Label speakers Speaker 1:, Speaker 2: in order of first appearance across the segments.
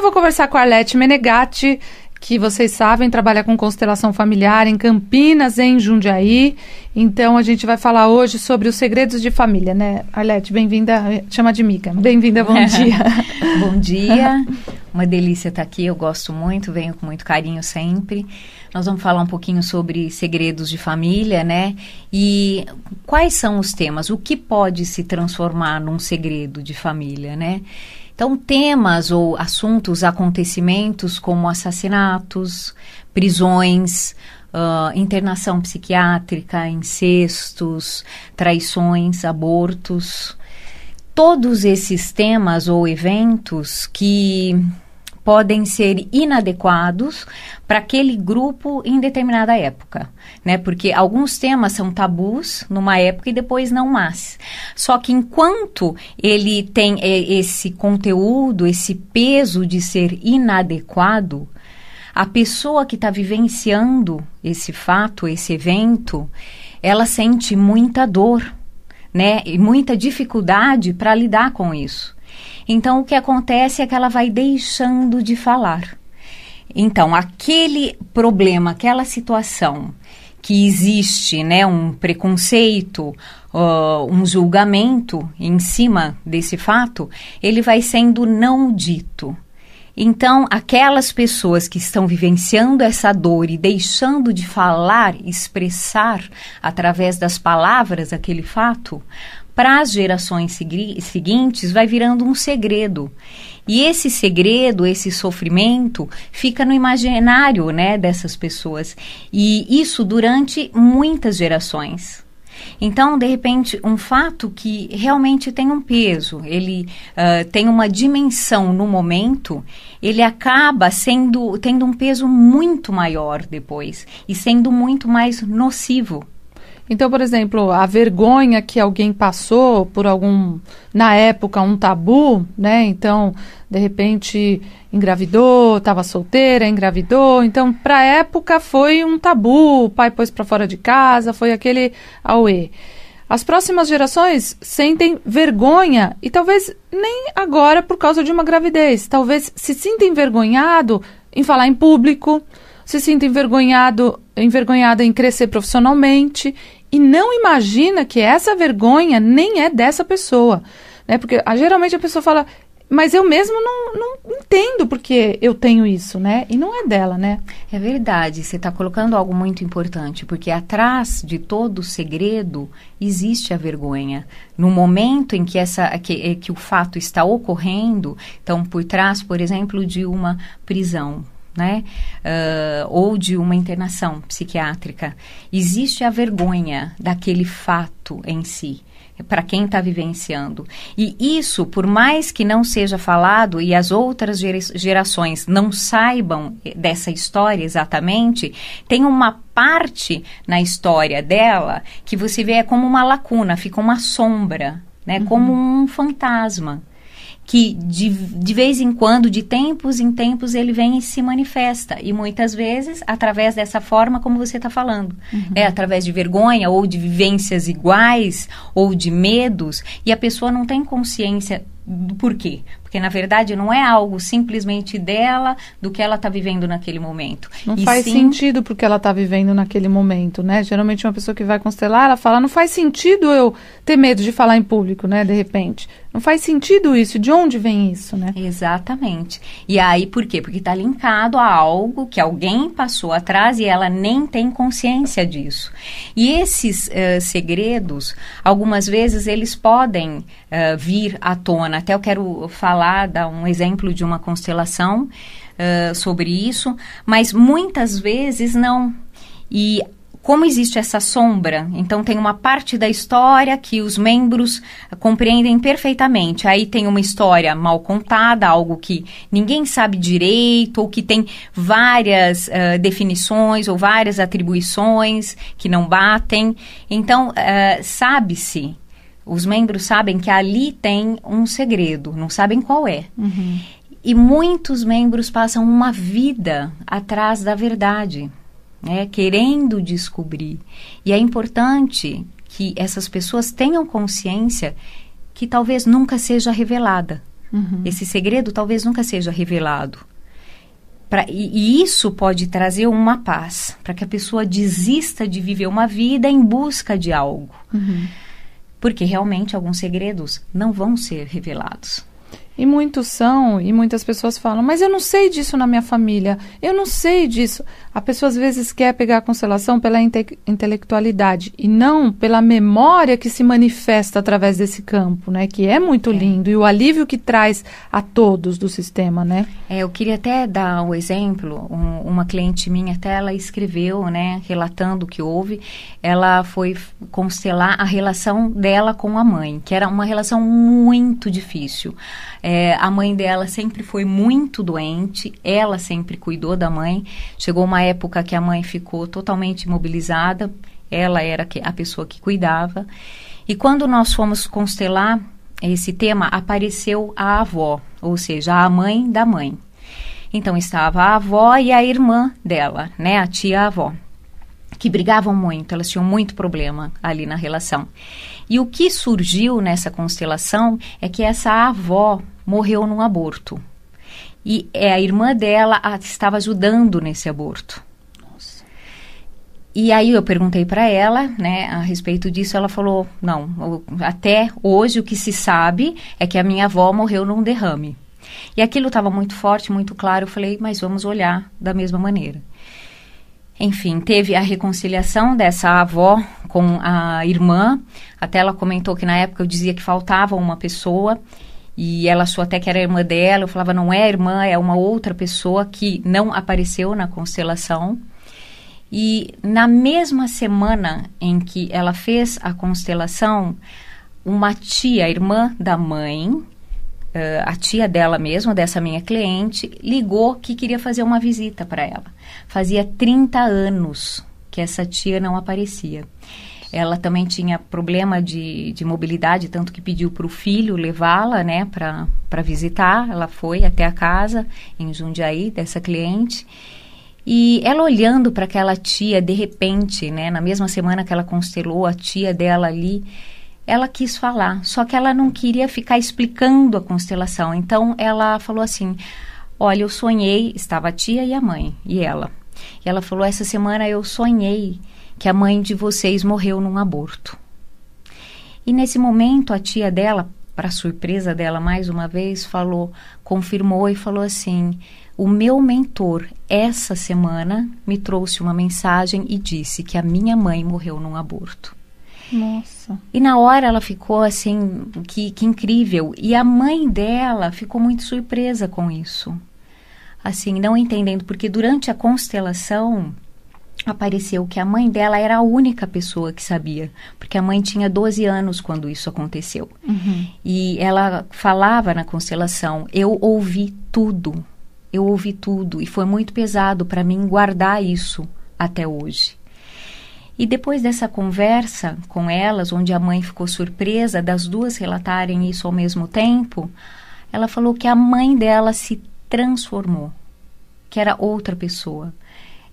Speaker 1: Eu vou conversar com a Arlete Menegatti, que vocês sabem, trabalha com constelação familiar em Campinas, em Jundiaí. Então a gente vai falar hoje sobre os segredos de família, né? Arlete, bem-vinda, chama de mica. Bem-vinda, bom dia. bom dia.
Speaker 2: Uma delícia estar tá aqui, eu gosto muito, venho com muito carinho sempre. Nós vamos falar um pouquinho sobre segredos de família, né? E quais são os temas? O que pode se transformar num segredo de família, né? Então, temas ou assuntos, acontecimentos como assassinatos, prisões, uh, internação psiquiátrica, incestos, traições, abortos. Todos esses temas ou eventos que podem ser inadequados para aquele grupo em determinada época, né? Porque alguns temas são tabus numa época e depois não mais. Só que enquanto ele tem é, esse conteúdo, esse peso de ser inadequado, a pessoa que está vivenciando esse fato, esse evento, ela sente muita dor, né? E muita dificuldade para lidar com isso. Então, o que acontece é que ela vai deixando de falar. Então, aquele problema, aquela situação que existe né, um preconceito, uh, um julgamento em cima desse fato, ele vai sendo não dito. Então, aquelas pessoas que estão vivenciando essa dor e deixando de falar, expressar através das palavras aquele fato, para as gerações seguintes vai virando um segredo. E esse segredo, esse sofrimento, fica no imaginário né, dessas pessoas. E isso durante muitas gerações. Então, de repente, um fato que realmente tem um peso, ele uh, tem uma dimensão no momento, ele acaba sendo tendo um peso muito maior depois e sendo muito mais
Speaker 1: nocivo. Então, por exemplo, a vergonha que alguém passou por algum, na época, um tabu, né? Então, de repente, engravidou, estava solteira, engravidou. Então, para a época foi um tabu, o pai pôs para fora de casa, foi aquele auê. As próximas gerações sentem vergonha e talvez nem agora por causa de uma gravidez, talvez se sinta envergonhado em falar em público, se sinta envergonhado, envergonhada em crescer profissionalmente e não imagina que essa vergonha nem é dessa pessoa. Né? Porque ah, geralmente a pessoa fala, mas eu mesmo não, não entendo porque eu tenho isso, né? E não é dela, né? É verdade, você está colocando algo muito importante, porque
Speaker 2: atrás de todo segredo existe a vergonha. No momento em que, essa, que, eh, que o fato está ocorrendo, então, por trás, por exemplo, de uma prisão, né? Uh, ou de uma internação psiquiátrica. Existe a vergonha daquele fato em si para quem está vivenciando. E isso, por mais que não seja falado e as outras gerações não saibam eh, dessa história exatamente, tem uma parte na história dela que você vê é como uma lacuna, fica uma sombra, né? Uhum. Como um fantasma que de, de vez em quando, de tempos em tempos, ele vem e se manifesta. E muitas vezes através dessa forma como você está falando. Uhum. É através de vergonha ou de vivências iguais ou de medos. E a pessoa não tem consciência do porquê. Porque, na verdade, não é algo simplesmente dela, do que ela está vivendo naquele momento. Não e faz sim... sentido
Speaker 1: porque ela está vivendo naquele momento, né? Geralmente, uma pessoa que vai constelar, ela fala: não faz sentido eu ter medo de falar em público, né? De repente. Não faz sentido isso. De onde vem isso, né? Exatamente.
Speaker 2: E aí, por quê? Porque está linkado a algo que alguém passou atrás e ela nem tem consciência disso. E esses uh, segredos, algumas vezes, eles podem uh, vir à tona. Até eu quero falar, dar um exemplo de uma constelação uh, sobre isso, mas muitas vezes não. E como existe essa sombra, então tem uma parte da história que os membros compreendem perfeitamente. Aí tem uma história mal contada, algo que ninguém sabe direito, ou que tem várias uh, definições ou várias atribuições que não batem. Então, uh, sabe-se os membros sabem que ali tem um segredo, não sabem qual é. Uhum. E muitos membros passam uma vida atrás da verdade, né, querendo descobrir. E é importante que essas pessoas tenham consciência que talvez nunca seja revelada. Uhum. Esse segredo talvez nunca seja revelado. Pra, e, e, isso pode trazer uma paz, para que a pessoa desista de viver uma vida em busca de algo. Uhum porque realmente alguns segredos
Speaker 1: não vão ser revelados. E muitos são, e muitas pessoas falam, mas eu não sei disso na minha família, eu não sei disso. A pessoa às vezes quer pegar a constelação pela inte intelectualidade e não pela memória que se manifesta através desse campo, né? Que é muito é. lindo e o alívio que traz a todos do sistema, né? É, eu queria até dar
Speaker 2: o um exemplo, um, uma cliente minha até ela escreveu, né, relatando o que houve, ela foi constelar a relação dela com a mãe, que era uma relação muito difícil. É, é, a mãe dela sempre foi muito doente, ela sempre cuidou da mãe. Chegou uma época que a mãe ficou totalmente imobilizada, ela era a pessoa que cuidava. E quando nós fomos constelar esse tema, apareceu a avó, ou seja, a mãe da mãe. Então estava a avó e a irmã dela, né, a tia avó, que brigavam muito, elas tinham muito problema ali na relação. E o que surgiu nessa constelação é que essa avó, morreu num aborto. E é, a irmã dela a, estava ajudando nesse aborto. E aí eu perguntei para ela, né, a respeito disso, ela falou: "Não, até hoje o que se sabe é que a minha avó morreu num derrame". E aquilo estava muito forte, muito claro. Eu falei: "Mas vamos olhar da mesma maneira". Enfim, teve a reconciliação dessa avó com a irmã. Até ela comentou que na época eu dizia que faltava uma pessoa e ela achou até que era irmã dela. Eu falava, não é irmã, é uma outra pessoa que não apareceu na constelação. E na mesma semana em que ela fez a constelação, uma tia, irmã da mãe, Uh, a tia dela mesma, dessa minha cliente, ligou que queria fazer uma visita para ela. Fazia 30 anos que essa tia não aparecia. Ela também tinha problema de, de mobilidade, tanto que pediu para o filho levá-la, né, para visitar. Ela foi até a casa em Jundiaí dessa cliente. E ela olhando para aquela tia, de repente, né, na mesma semana que ela constelou a tia dela ali, ela quis falar, só que ela não queria ficar explicando a constelação. Então ela falou assim: Olha, eu sonhei, estava a tia e a mãe, e ela. E ela falou: Essa semana eu sonhei que a mãe de vocês morreu num aborto. E nesse momento a tia dela, para surpresa dela mais uma vez, falou, confirmou e falou assim: "O meu mentor essa semana me trouxe uma mensagem e disse que a minha mãe morreu num aborto". Nossa. E na hora ela ficou assim, que, que incrível. E a mãe dela ficou muito surpresa com isso. Assim, não entendendo, porque durante a constelação, apareceu que a mãe dela era a única pessoa que sabia, porque a mãe tinha 12 anos quando isso aconteceu. Uhum. E ela falava na constelação: Eu ouvi tudo, eu ouvi tudo, e foi muito pesado para mim guardar isso até hoje. E depois dessa conversa com elas, onde a mãe ficou surpresa das duas relatarem isso ao mesmo tempo, ela falou que a mãe dela se transformou, que era outra pessoa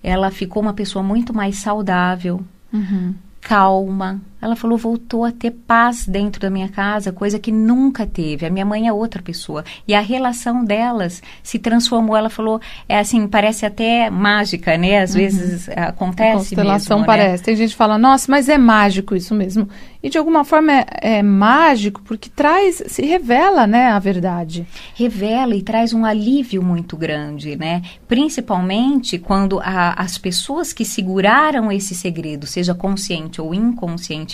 Speaker 2: ela ficou uma pessoa muito mais saudável, uhum. calma, ela falou, voltou a ter paz dentro da minha casa, coisa que nunca teve. A minha mãe é outra pessoa. E a relação delas se transformou. Ela falou,
Speaker 1: é assim, parece até mágica, né? Às uhum. vezes é, acontece a constelação mesmo, né? parece. Né? Tem gente que fala, nossa, mas é mágico isso mesmo. E de alguma forma é, é mágico porque traz, se revela, né, a verdade. Revela e traz um alívio muito grande, né?
Speaker 2: Principalmente quando a, as pessoas que seguraram esse segredo, seja consciente ou inconsciente,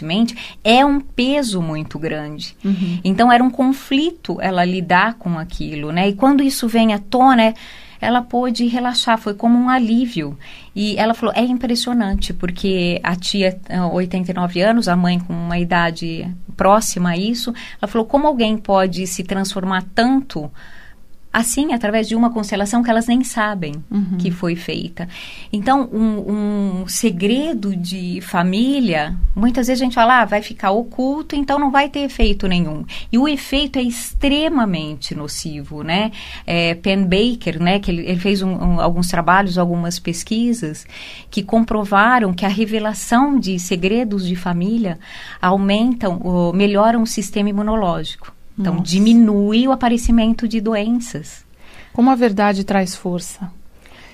Speaker 2: é um peso muito grande. Uhum. Então era um conflito ela lidar com aquilo, né? E quando isso vem à tona, ela pôde relaxar, foi como um alívio. E ela falou: é impressionante, porque a tia, 89 anos, a mãe com uma idade próxima a isso, ela falou: como alguém pode se transformar tanto assim, através de uma constelação que elas nem sabem uhum. que foi feita. Então, um, um, segredo de família, muitas vezes a gente fala, ah, vai ficar oculto, então não vai ter efeito nenhum. E o efeito é extremamente nocivo, né? É, Penn Baker, né, que ele, ele fez um, um, alguns trabalhos, algumas pesquisas, que comprovaram que a revelação de segredos de família aumentam, ou melhoram o sistema imunológico.
Speaker 1: Então, Nossa. diminui o aparecimento de doenças. Como a verdade traz força.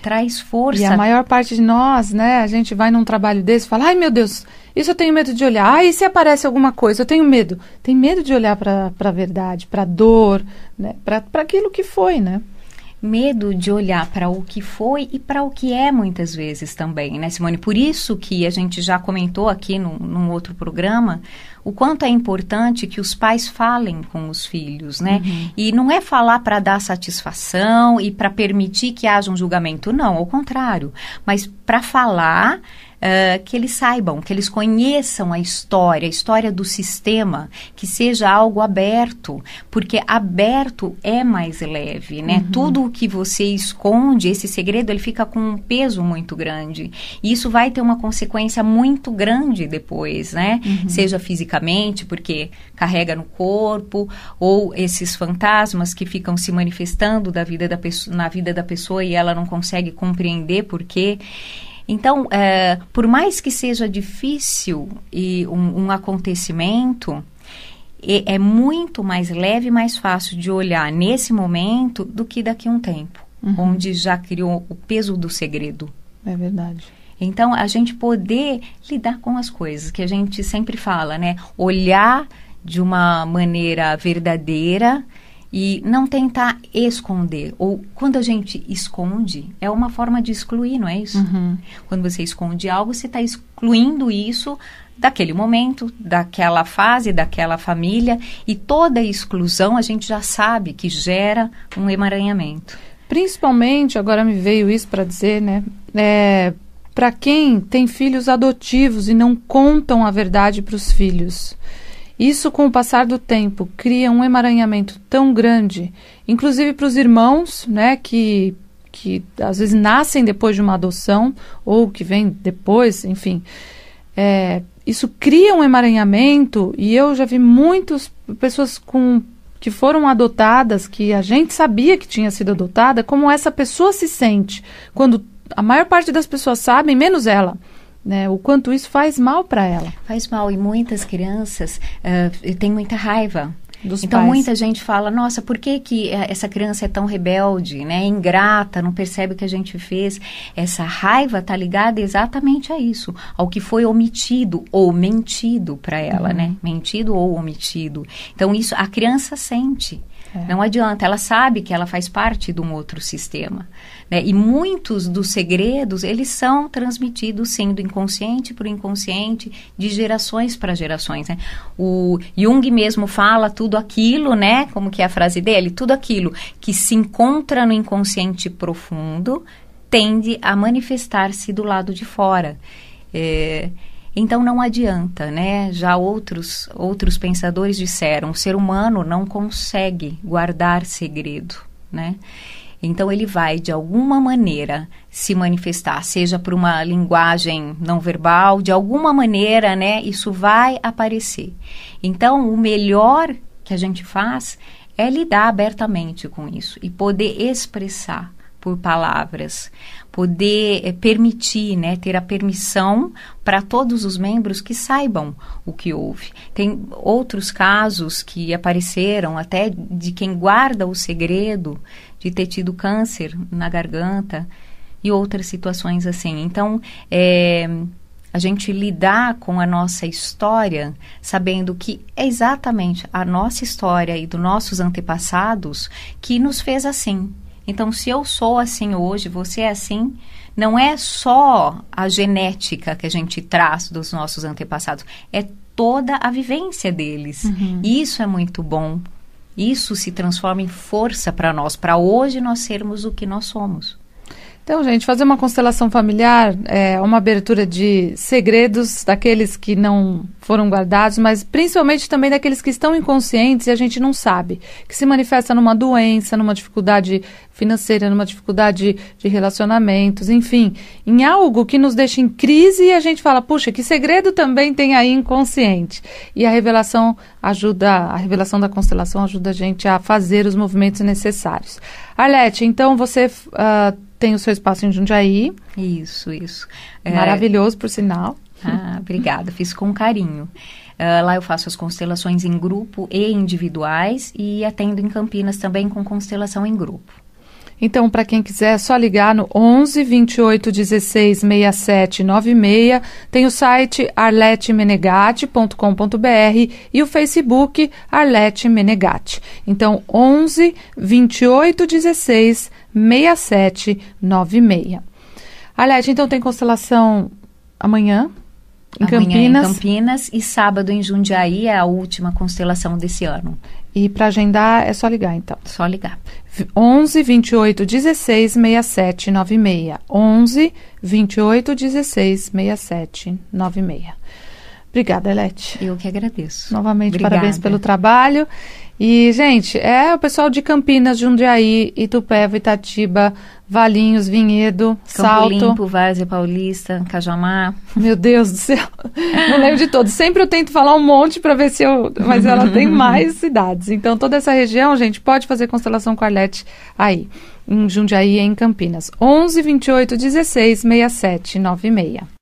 Speaker 1: Traz força. E a maior parte de nós, né, a gente vai num trabalho desse e fala: ai meu Deus, isso eu tenho medo de olhar. Ah, e se aparece alguma coisa? Eu tenho medo. Tem medo de olhar para a verdade, para a dor, né, para aquilo que foi, né? medo de olhar para
Speaker 2: o que foi e para o que é muitas vezes também, né, Simone? Por isso que a gente já comentou aqui no, num outro programa o quanto é importante que os pais falem com os filhos, né? Uhum. E não é falar para dar satisfação e para permitir que haja um julgamento, não, ao contrário, mas para falar Uh, que eles saibam, que eles conheçam a história, a história do sistema, que seja algo aberto, porque aberto é mais leve, né? Uhum. Tudo o que você esconde, esse segredo, ele fica com um peso muito grande. E isso vai ter uma consequência muito grande depois, né? Uhum. Seja física fisicamente, porque carrega no corpo, ou esses fantasmas que ficam se manifestando da vida da pessoa, na vida da pessoa e ela não consegue compreender por quê. Então, é, por mais que seja difícil e um, um acontecimento, é muito mais leve, mais fácil de olhar nesse momento do que daqui a um tempo, uhum. onde já criou o peso do segredo. É verdade. Então, a gente poder lidar com as coisas, que a gente sempre fala, né? Olhar de uma maneira verdadeira e não tentar esconder. Ou quando a gente esconde, é uma forma de excluir, não é isso? Uhum. Quando você esconde algo, você está excluindo isso daquele momento, daquela fase, daquela família. E toda exclusão a gente já sabe que gera um emaranhamento.
Speaker 1: Principalmente, agora me veio isso para dizer, né? É, para quem tem filhos adotivos e não contam a verdade para os filhos. Isso, com o passar do tempo, cria um emaranhamento tão grande, inclusive para os irmãos, né, que, que às vezes nascem depois de uma adoção ou que vem depois, enfim. É, isso cria um emaranhamento e eu já vi muitas pessoas com que foram adotadas, que a gente sabia que tinha sido adotada, como essa pessoa se sente quando a maior parte das pessoas sabem, menos ela. Né, o quanto isso faz mal para ela. Faz mal, e muitas crianças uh, eh, têm muita raiva então pais. muita
Speaker 2: gente fala, nossa, por que, que eh, essa criança é tão rebelde, né? Ingrata, não percebe o que a gente fez. Essa raiva está ligada exatamente a isso, ao que foi omitido ou mentido para ela, uhum. né? Mentido ou omitido. Então isso a criança sente. É. Não adianta, ela sabe que ela faz parte de um outro sistema. Né? E muitos dos segredos, eles são transmitidos, sim, do inconsciente para o inconsciente, de gerações para gerações. Né? O Jung mesmo fala tudo aquilo, né? Como que é a frase dele? Tudo aquilo que se encontra no inconsciente profundo tende a manifestar-se do lado de fora. É, então não adianta, né? Já outros outros pensadores disseram, o ser humano não consegue guardar segredo, né? Então ele vai de alguma maneira se manifestar, seja por uma linguagem não verbal, de alguma maneira, né? Isso vai aparecer. Então o melhor que a gente faz é lidar abertamente com isso e poder expressar por palavras poder é, permitir, né, ter a permissão para todos os membros que saibam o que houve. Tem outros casos que apareceram até de quem guarda o segredo de ter tido câncer na garganta e outras situações assim. Então, é, a gente lidar com a nossa história sabendo que é exatamente a nossa história e dos nossos antepassados que nos fez assim. Então, se eu sou assim hoje, você é assim, não é só a genética que a gente traz dos nossos antepassados, é toda a vivência deles. Uhum. Isso é muito bom. Isso se transforma em força para nós, para hoje nós sermos o que nós somos.
Speaker 1: Então, gente, fazer uma constelação familiar é uma abertura de segredos daqueles que não foram guardados, mas principalmente também daqueles que estão inconscientes e a gente não sabe, que se manifesta numa doença, numa dificuldade financeira, numa dificuldade de relacionamentos, enfim, em algo que nos deixa em crise e a gente fala, puxa, que segredo também tem aí inconsciente. E a revelação ajuda, a revelação da constelação ajuda a gente a fazer os movimentos necessários. Arlete, então você uh, tem o seu espaço em Jundiaí. Isso, isso. É, Maravilhoso, por sinal. Ah, obrigada,
Speaker 2: fiz com carinho. Uh, lá eu faço as constelações em grupo e individuais e atendo em Campinas também com constelação em grupo.
Speaker 1: Então, para quem quiser, é só ligar no 11 28 16 67 96. Tem o site arletemenegate.com.br e o Facebook Arlete Menegate. Então, 11 28 16 67 6796. Aliás, então tem constelação amanhã,
Speaker 2: em Amanhã Campinas. em
Speaker 1: Campinas e sábado em Jundiaí é a última constelação desse ano. E para agendar é só ligar então. Só ligar. 11 28 16 67 96. 11 28 16 67 96. Obrigada, Elete. Eu que agradeço. Novamente, Obrigada. parabéns pelo trabalho. E, gente, é o pessoal de Campinas, Jundiaí, Itupeva, Itatiba, Valinhos, Vinhedo, Campo Salto. Limpo,
Speaker 2: Várzea Paulista, Cajamar.
Speaker 1: Meu Deus do céu. Não lembro de todos. Sempre eu tento falar um monte para ver se eu... Mas ela tem mais cidades. Então, toda essa região, gente, pode fazer constelação com Arlete aí, em Jundiaí, em Campinas. 11 28 16 67 96.